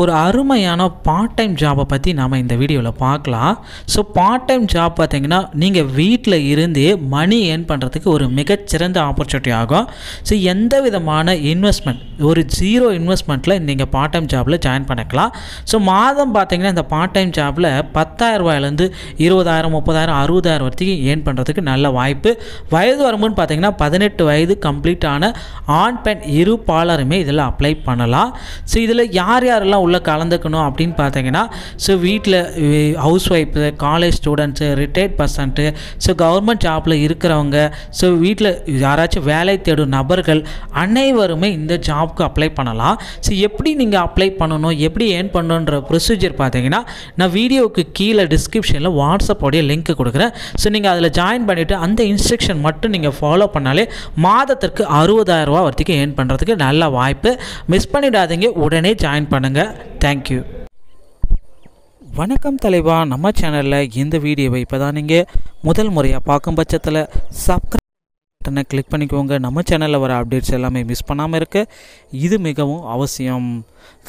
ஒரு அருமையான part time ஜாபை பற்றி நாம் இந்த வீடியோவில் பார்க்கலாம் ஸோ பார்ட் டைம் ஜாப் பார்த்திங்கன்னா நீங்கள் வீட்டில் இருந்தே மணி ஏர்ன் பண்ணுறதுக்கு ஒரு மிகச்சிறந்த ஆப்பர்ச்சுனிட்டி ஆகும் ஸோ எந்த விதமான இன்வெஸ்ட்மெண்ட் ஒரு ஜீரோ இன்வெஸ்ட்மெண்ட்டில் நீங்கள் பார்ட் டைம் ஜாபில் ஜாயின் பண்ணிக்கலாம் ஸோ மாதம் பார்த்திங்கன்னா இந்த பார்ட் டைம் ஜாபில் ரூபாயிலேருந்து இருபதாயிரம் முப்பதாயிரம் அறுபதாயிரம் வரைக்கும் ஏர்ன் பண்ணுறதுக்கு நல்ல வாய்ப்பு வயது வரம்புன்னு பார்த்திங்கன்னா பதினெட்டு வயது கம்ப்ளீட்டான ஆண் பெண் இரு பாலருமே இதில் அப்ளை பண்ணலாம் ஸோ இதில் யார் யாரெல்லாம் உள்ளே கலந்துக்கணும் அப்படின்னு பார்த்தீங்கன்னா ஸோ வீட்டில் house wife college students retired person so government ஜாப்பில் இருக்கிறவங்க ஸோ வீட்டில் யாராச்சும் வேலை தேடும் நபர்கள் அனைவருமே இந்த ஜாப்க்கு அப்ளை பண்ணலாம் ஸோ எப்படி நீங்கள் அப்ளை பண்ணணும் எப்படி ஏர்ன் பண்ணணுன்ற ப்ரொசீஜர் பார்த்தீங்கன்னா நான் வீடியோவுக்கு கீழே டிஸ்கிரிப்ஷனில் வாட்ஸ்அப்போடைய லிங்க் கொடுக்குறேன் ஸோ நீங்கள் அதில் ஜாயின் பண்ணிவிட்டு அந்த இன்ஸ்ட்ரக்ஷன் மட்டும் நீங்கள் ஃபாலோ பண்ணாலே மாதத்திற்கு அறுபதாயிரரூவா வரைக்கும் ஏர்ன் பண்ணுறதுக்கு நல்ல வாய்ப்பு மிஸ் பண்ணிடாதீங்க உடனே ஜாயின் பண்ணுங்கள் தேங்க்யூ வணக்கம் தலைவா நம்ம சேனலில் இந்த வீடியோவை இப்போ தான் நீங்கள் முதல் முறையாக பார்க்கும் பட்சத்தில் சப்ஸ்கிரைப் பட்டனை கிளிக் பண்ணிக்கோங்க நம்ம சேனலில் வர அப்டேட்ஸ் எல்லாமே மிஸ் பண்ணாமல் இருக்க இது மிகவும் அவசியம்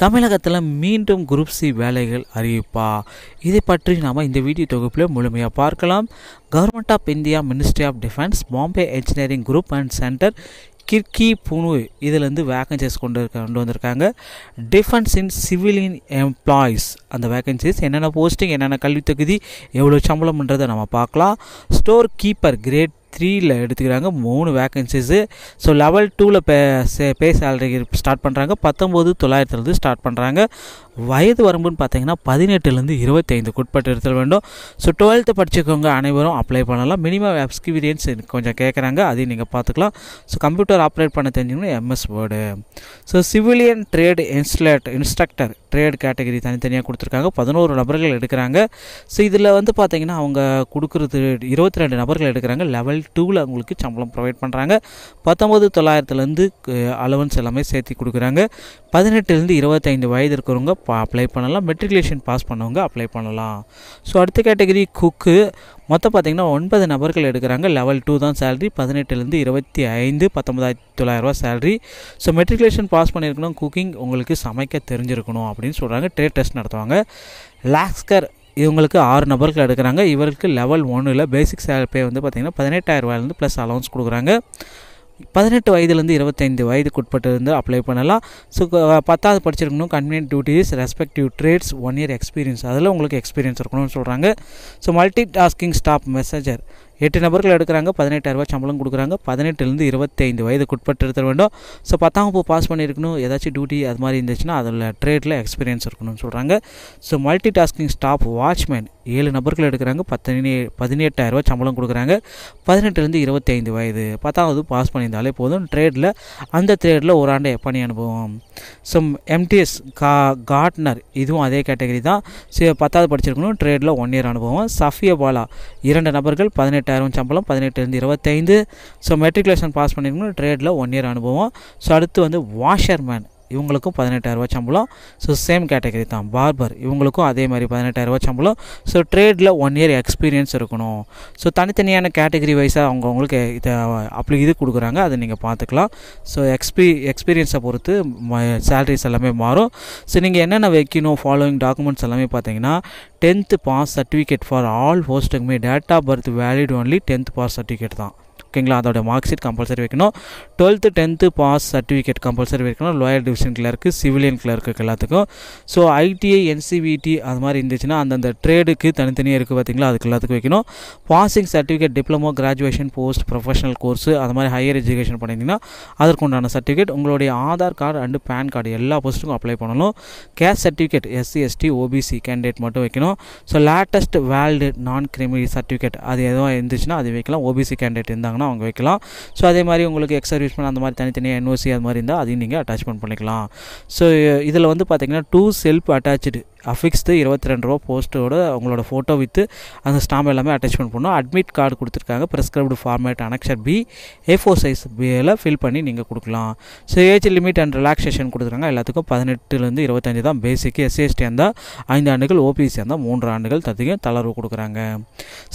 தமிழகத்தில் மீண்டும் குரூப் சி வேலைகள் அறிவிப்பா இதை பற்றி நாம் இந்த வீடியோ தொகுப்பில் முழுமையாக பார்க்கலாம் government of India ministry of defence Bombay engineering group and centre Kirkee Pune இதிலேருந்து வேக்கன்சிஸ் கொண்டு கொண்டு வந்திருக்காங்க டிஃபென்ஸ் இன் சிவிலியன் எம்ப்ளாயீஸ் அந்த வேகன்சிஸ் என்னென்ன போஸ்டிங் என்னென்ன கல்வி தகுதி எவ்வளோ சம்பளம்ன்றதை நம்ம பார்க்கலாம் ஸ்டோர் கீப்பர் கிரேட் த்ரீயில் எடுத்துக்கிறாங்க மூணு வேக்கன்சிஸு ஸோ லெவல் டூவில் பே பே சேலரி ஸ்டார்ட் பண்ணுறாங்க பத்தொம்போது தொள்ளாயிரத்துலேருந்து ஸ்டார்ட் பண்ணுறாங்க வயது வரம்புன்னு பார்த்தீங்கன்னா பதினெட்டுலேருந்து இருபத்தைந்துக்கு உட்பட்டு இருத்தல் வேண்டும் ஸோ டுவெல்த்து படிச்சுக்கவங்க அனைவரும் அப்ளை பண்ணலாம் மினிமம் எக்ஸ்பீரியன்ஸ் கொஞ்சம் கேட்குறாங்க அதையும் நீங்கள் பார்த்துக்கலாம் ஸோ கம்ப்யூட்டர் ஆப்ரேட் பண்ண தெரிஞ்சுக்கணும் MS word so civilian trade இன்ஸ்லேட் இன்ஸ்ட்ரக்டர் ட்ரேட் கேட்டகரி தனித்தனியாக கொடுத்துருக்காங்க பதினோரு நபர்கள் எடுக்கிறாங்க ஸோ இதில் வந்து பார்த்தீங்கன்னா அவங்க கொடுக்குறது இருபத்தி ரெண்டு நபர்கள் எடுக்கிறாங்க லெவல் டூவில் அவங்களுக்கு சம்பளம் ப்ரொவைட் பண்ணுறாங்க பத்தொம்பது தொள்ளாயிரத்துலேருந்து அலவன்ஸ் எல்லாமே சேர்த்து கொடுக்குறாங்க பதினெட்டுலேருந்து இருபத்தைந்து வயது இருக்கிறவங்க அப்ளை பண்ணலாம் மெட்ரிகுலேஷன் பாஸ் பண்ணவங்க அப்ளை பண்ணலாம் ஸோ அடுத்த கேட்டகரி குக்கு மொத்தம் பார்த்திங்கன்னா ஒன்பது நபர்கள் எடுக்கிறாங்க லெவல் டூ தான் சேலரி பதினெட்டுலேருந்து இருபத்தி ஐந்து பத்தொம்பதாயிரத்தி தொள்ளாயிரரூவா சேலரி ஸோ மெட்ரிகுலேஷன் பாஸ் பண்ணியிருக்கணும் குக்கிங் உங்களுக்கு சமைக்க தெரிஞ்சிருக்கணும் அப்படின்னு சொல்கிறாங்க ட்ரேட் டெஸ்ட் நடத்துவாங்க லாக்ஸ்கர் இவங்களுக்கு ஆறு நபர்கள் எடுக்கிறாங்க இவருக்கு லெவல் ஒன்றில் பேசிக் சேலரி பே வந்து பார்த்திங்கன்னா ரூபாயிலேருந்து ப்ளஸ் அலவன்ஸ் கொடுக்குறாங்க பதினெட்டு வயதுலேருந்து இருபத்தைந்து வயதுக்கு உட்பட்டிருந்து அப்ளை பண்ணலாம் ஸோ பத்தாவது படிச்சிருக்கணும் convenient duties respective trades one year experience அதில் உங்களுக்கு எக்ஸ்பீரியன்ஸ் இருக்கணும்னு சொல்கிறாங்க so multi tasking staff messenger எட்டு நபர்கள் எடுக்கிறாங்க பதினெட்டாயிரரூபா சம்பளம் கொடுக்குறாங்க பதினெட்டுலேருந்து இருபத்தைந்து வயதுக்குட்பட்டு எடுத்துட வேண்டும் ஸோ பத்தாம் வகுப்பு பாஸ் பண்ணியிருக்கணும் ஏதாச்சும் டியூட்டி அது மாதிரி இருந்துச்சுன்னா அதில் ட்ரேடில் எக்ஸ்பீரியன்ஸ் இருக்கணும்னு சொல்கிறாங்க so multi tasking staff watchman ஏழு நபர்கள் எடுக்கிறாங்க பத்தினே பதினெட்டாயிரரூபா சம்பளம் கொடுக்குறாங்க பதினெட்டுலேருந்து இருபத்தைந்து வயது பத்தாவது பாஸ் பண்ணியிருந்தாலே போதும் ட்ரேடில் அந்த ட்ரேடில் ஒரு ஆண்டு பணி அனுபவம் ஸோ எம்டிஎஸ் கா கார்ட்னர் இதுவும் அதே கேட்டகரி தான் ஸோ பத்தாவது படிச்சிருக்கணும் ட்ரேடில் ஒன் இயர் அனுபவம் சஃபியபாலா இரண்டு நபர்கள் பதினெட்டு எட்டாயிரம் சம்பளம் பதினெட்டுலேருந்து இருபத்தைந்து ஸோ மெட்ரிகுலேஷன் பாஸ் பண்ணியிருக்கணும் ட்ரேடில் ஒன் இயர் அனுபவம் ஸோ அடுத்து வந்து வாஷர்மேன் இவங்களுக்கும் பதினெட்டாயிரரூபா சம்பளம் ஸோ சேம் கேட்டகரி தான் பார்பர் இவங்களுக்கும் அதே மாதிரி பதினெட்டாயிரரூபா சம்பளம் ஸோ ட்ரேடில் ஒன் இயர் எக்ஸ்பீரியன்ஸ் இருக்கணும் ஸோ தனித்தனியான கேட்டகரி வைஸாக அவங்க அவங்களுக்கு இதை அப்படி இது கொடுக்குறாங்க அதை நீங்கள் பார்த்துக்கலாம் ஸோ எக்ஸ்பீ எக்ஸ்பீரியன்ஸை பொறுத்து சேலரிஸ் எல்லாமே மாறும் ஸோ நீங்கள் என்னென்ன வைக்கணும் ஃபாலோவிங் டாக்குமெண்ட்ஸ் எல்லாமே பார்த்தீங்கன்னா tenth pass certificate for all ஹோஸ்ட்டுக்குமே date of birth valid only tenth pass certificate தான் ஓகேங்களா அதோட மார்க் ஷீட் கம்பல்சரி வைக்கணும் twelfth tenth pass certificate compulsory வைக்கணும் lower division clerk civilian clerk எல்லாத்துக்கும் ஸோ ஐடிஐ என்சிபிடி அது மாதிரி இருந்துச்சுன்னா அந்தந்த ட்ரேடுக்கு தனித்தனியாக இருக்குது பார்த்தீங்களா அதுக்கு எல்லாத்துக்கும் வைக்கணும் passing certificate diploma graduation post professional course அது மாதிரி ஹையர் எஜுகேஷன் பண்ணியிருந்தீங்கன்னா அதற்குண்டான சர்டிஃபிகேட் உங்களுடைய Aadhaar card and PAN card எல்லா போஸ்ட்டுக்கும் அப்ளை பண்ணணும் caste certificate SC ST OBC candidate மட்டும் வைக்கணும் so latest valid non criminal certificate அது எதுவும் இருந்துச்சுன்னா அது வைக்கலாம் ஓபிசி கேண்டிடேட் இருந்தாங்கன்னா வேணால் அவங்க வைக்கலாம் ஸோ அதே மாதிரி உங்களுக்கு எக்ஸ் பண்ண அந்த மாதிரி தனித்தனியாக என்ஓசி அது மாதிரி இருந்தால் அதையும் நீங்கள் அட்டாச்மெண்ட் பண்ணிக்கலாம் ஸோ இதில் வந்து பார்த்திங்கன்னா டூ செல்ஃப் அட்டாச்சு அஃபிக்ஸ்டு இருபத்தி ரெண்டு ரூபா போஸ்ட்டோட அவங்களோட ஃபோட்டோ வித்து அந்த ஸ்டாம்ப் எல்லாமே அட்டாச்மெண்ட் பண்ணோம் அட்மிட் கார்டு கொடுத்துருக்காங்க prescribed format annexure B A four size பியில் ஃபில் பண்ணி நீங்கள் கொடுக்கலாம் so age limit and relaxation கொடுத்துருக்காங்க எல்லாத்துக்கும் பதினெட்டுலேருந்து இருபத்தஞ்சி தான் பேசிக்கு எஸ்சிஎஸ்டி இருந்தால் ஐந்து ஆண்டுகள் ஓபிசி இருந்தால் மூன்று ஆண்டுகள் தத்தியும் தளர்வு கொடுக்குறாங்க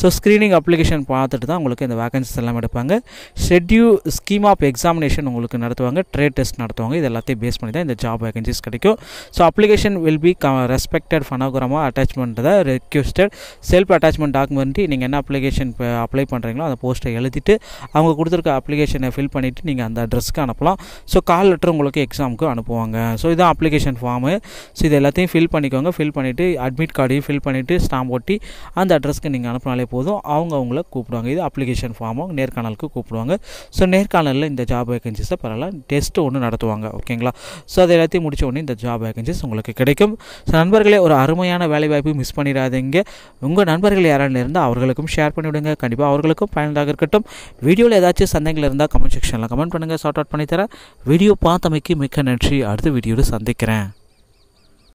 ஸோ ஸ்க்ரீனிங் அப்ளிகேஷன் பார்த்துட்டு தான் உங்களுக்கு இந்த வேகன்சிஸ் எல்லாம் எடுப்பாங்க ஷெட்யூ ஸ்கீம் ஆஃப் எக்ஸாமினேஷன் உங்களுக்கு நடத்துவாங்க ட்ரேட் டெஸ்ட் நடத்துவாங்க இது எல்லாத்தையும் பேஸ் பண்ணி தான் இந்த ஜாப் வேகன்சிஸ் கிடைக்கும் so application will be respect expected ஃபனோகிராமோ அட்டாச்மெண்ட் தான் ரெக்யூஸ்டட் செல்ஃப் அட்டாச்மெண்ட் டாக்குமெண்ட்டு நீங்கள் என்ன அப்ளிகேஷன் இப்போ அப்ளை பண்ணுறீங்களோ அந்த போஸ்ட்டை எழுதிட்டு அவங்க கொடுத்துருக்க அப்ளிகேஷனை ஃபில் பண்ணிவிட்டு நீங்கள் அந்த அட்ரெஸ்க்கு அனுப்பலாம் ஸோ கால் லெட்டர் உங்களுக்கு எக்ஸாமுக்கு அனுப்புவாங்க ஸோ இதுதான் அப்ளிகேஷன் ஃபார்மு ஸோ இது எல்லாத்தையும் ஃபில் பண்ணிக்கோங்க ஃபில் பண்ணிவிட்டு அட்மிட் கார்டையும் ஃபில் பண்ணிவிட்டு ஸ்டாம்ப் ஒட்டி அந்த அட்ரஸ்க்கு நீங்கள் அனுப்பினாலே போதும் அவங்க அவங்கள கூப்பிடுவாங்க இது அப்ளிகேஷன் ஃபார்மும் நேர்காணலுக்கு கூப்பிடுவாங்க ஸோ நேர்காணலில் இந்த ஜாப் வேகன்சிஸை பரவாயில்ல டெஸ்ட்டு ஒன்று நடத்துவாங்க ஓகேங்களா ஸோ அது எல்லாத்தையும் முடித்த உடனே இந்த ஜாப் வேகன்சிஸ் உங்களுக்கு கிடைக்கும் ஸோ நண்பர்கள் நண்பர்களே ஒரு அருமையான வேலைவாய்ப்பு மிஸ் பண்ணிடாதீங்க உங்கள் நண்பர்கள் யாராலும் இருந்தால் அவர்களுக்கும் ஷேர் பண்ணிவிடுங்க கண்டிப்பாக அவர்களுக்கும் பயனுள்ளதாக இருக்கட்டும் வீடியோவில் ஏதாச்சும் சந்தேகங்கள் இருந்தால் கமெண்ட் செக்ஷனில் கமெண்ட் பண்ணுங்கள் ஷார்ட் அவுட் பண்ணித்தரேன் வீடியோ பார்த்தமைக்கு மிக்க நன்றி அடுத்த வீடியோவில் சந்திக்கிறேன்